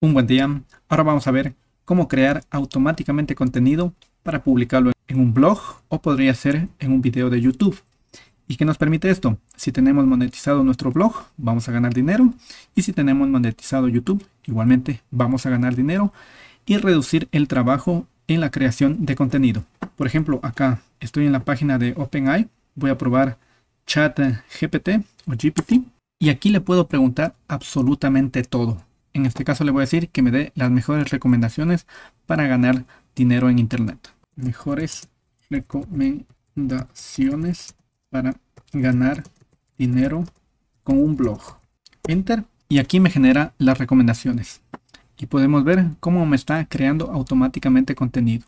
Un buen día, ahora vamos a ver cómo crear automáticamente contenido para publicarlo en un blog o podría ser en un video de YouTube. ¿Y qué nos permite esto? Si tenemos monetizado nuestro blog, vamos a ganar dinero y si tenemos monetizado YouTube, igualmente vamos a ganar dinero y reducir el trabajo en la creación de contenido. Por ejemplo, acá estoy en la página de OpenAI, voy a probar chat GPT o GPT y aquí le puedo preguntar absolutamente todo en este caso le voy a decir que me dé las mejores recomendaciones para ganar dinero en Internet. Mejores recomendaciones para ganar dinero con un blog. Enter. Y aquí me genera las recomendaciones. Y podemos ver cómo me está creando automáticamente contenido.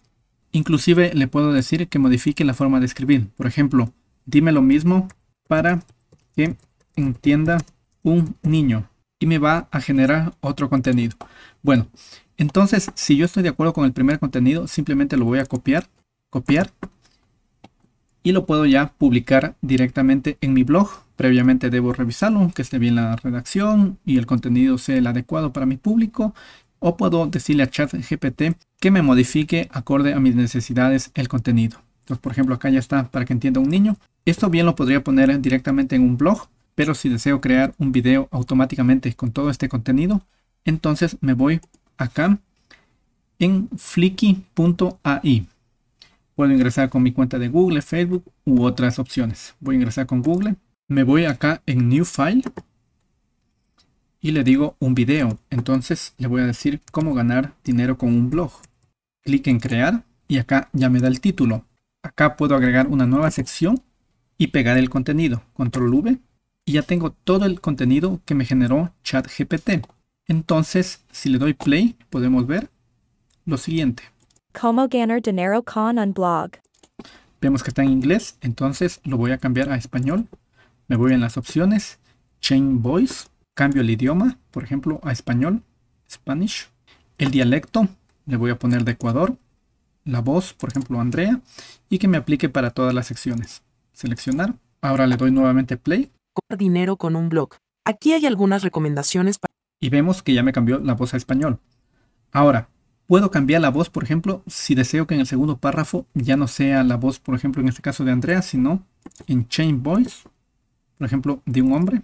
Inclusive le puedo decir que modifique la forma de escribir. Por ejemplo, dime lo mismo para que entienda un niño y me va a generar otro contenido. Bueno, entonces si yo estoy de acuerdo con el primer contenido, simplemente lo voy a copiar, copiar y lo puedo ya publicar directamente en mi blog. Previamente debo revisarlo, que esté bien la redacción y el contenido sea el adecuado para mi público. O puedo decirle a ChatGPT que me modifique acorde a mis necesidades el contenido. Entonces, por ejemplo, acá ya está para que entienda un niño. Esto bien lo podría poner directamente en un blog pero si deseo crear un video automáticamente con todo este contenido, entonces me voy acá en flicky.ai. Puedo ingresar con mi cuenta de Google, Facebook u otras opciones. Voy a ingresar con Google. Me voy acá en New File y le digo un video. Entonces le voy a decir cómo ganar dinero con un blog. Clic en crear y acá ya me da el título. Acá puedo agregar una nueva sección y pegar el contenido. Control V y ya tengo todo el contenido que me generó ChatGPT. Entonces, si le doy play, podemos ver lo siguiente. Como ganar dinero con un blog. Vemos que está en inglés, entonces lo voy a cambiar a español. Me voy en las opciones, Change Voice, cambio el idioma, por ejemplo, a español, Spanish. El dialecto, le voy a poner de Ecuador. La voz, por ejemplo, Andrea, y que me aplique para todas las secciones. Seleccionar. Ahora le doy nuevamente play dinero con un blog. Aquí hay algunas recomendaciones para... Y vemos que ya me cambió la voz a español. Ahora, puedo cambiar la voz, por ejemplo, si deseo que en el segundo párrafo ya no sea la voz, por ejemplo, en este caso de Andrea, sino en Chain Voice, por ejemplo, de un hombre.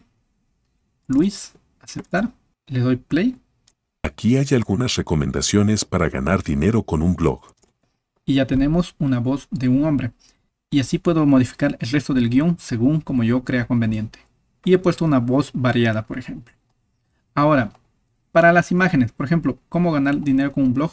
Luis, aceptar. Le doy play. Aquí hay algunas recomendaciones para ganar dinero con un blog. Y ya tenemos una voz de un hombre y así puedo modificar el resto del guión según como yo crea conveniente. Y he puesto una voz variada, por ejemplo. Ahora, para las imágenes, por ejemplo, cómo ganar dinero con un blog,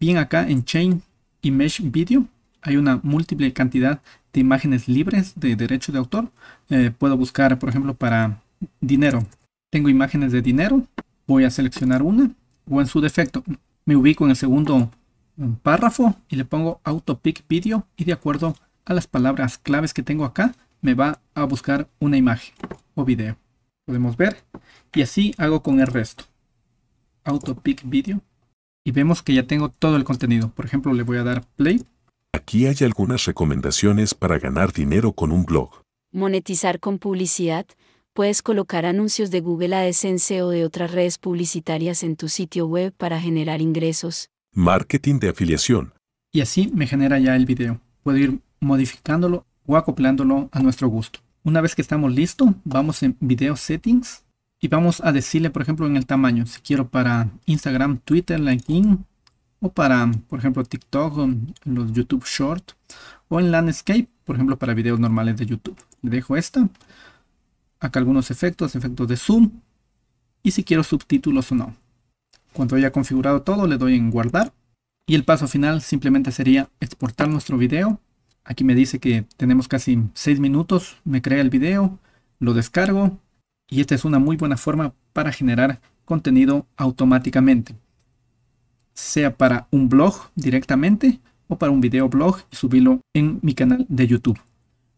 bien acá en Chain Image Video hay una múltiple cantidad de imágenes libres de derecho de autor. Eh, puedo buscar, por ejemplo, para dinero. Tengo imágenes de dinero, voy a seleccionar una o en su defecto me ubico en el segundo mm, párrafo y le pongo Auto Pick Video y de acuerdo a a las palabras claves que tengo acá, me va a buscar una imagen o video. Podemos ver. Y así hago con el resto. pick video. Y vemos que ya tengo todo el contenido. Por ejemplo, le voy a dar play. Aquí hay algunas recomendaciones para ganar dinero con un blog. Monetizar con publicidad. Puedes colocar anuncios de Google AdSense o de otras redes publicitarias en tu sitio web para generar ingresos. Marketing de afiliación. Y así me genera ya el video. Puedo ir modificándolo o acoplándolo a nuestro gusto. Una vez que estamos listos, vamos en Video Settings y vamos a decirle, por ejemplo, en el tamaño, si quiero para Instagram, Twitter, LinkedIn o para, por ejemplo, TikTok, los YouTube Short o en Landscape, por ejemplo, para videos normales de YouTube. Le dejo esta. Acá algunos efectos, efectos de zoom y si quiero subtítulos o no. Cuando haya configurado todo, le doy en guardar y el paso final simplemente sería exportar nuestro video Aquí me dice que tenemos casi 6 minutos, me crea el video, lo descargo y esta es una muy buena forma para generar contenido automáticamente. Sea para un blog directamente o para un video blog y subirlo en mi canal de YouTube.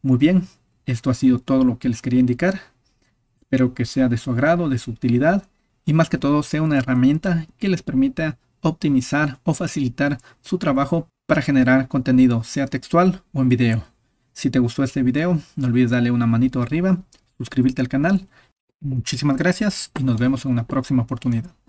Muy bien, esto ha sido todo lo que les quería indicar. Espero que sea de su agrado, de su utilidad y más que todo sea una herramienta que les permita optimizar o facilitar su trabajo para generar contenido, sea textual o en video. Si te gustó este video, no olvides darle una manito arriba, suscribirte al canal. Muchísimas gracias y nos vemos en una próxima oportunidad.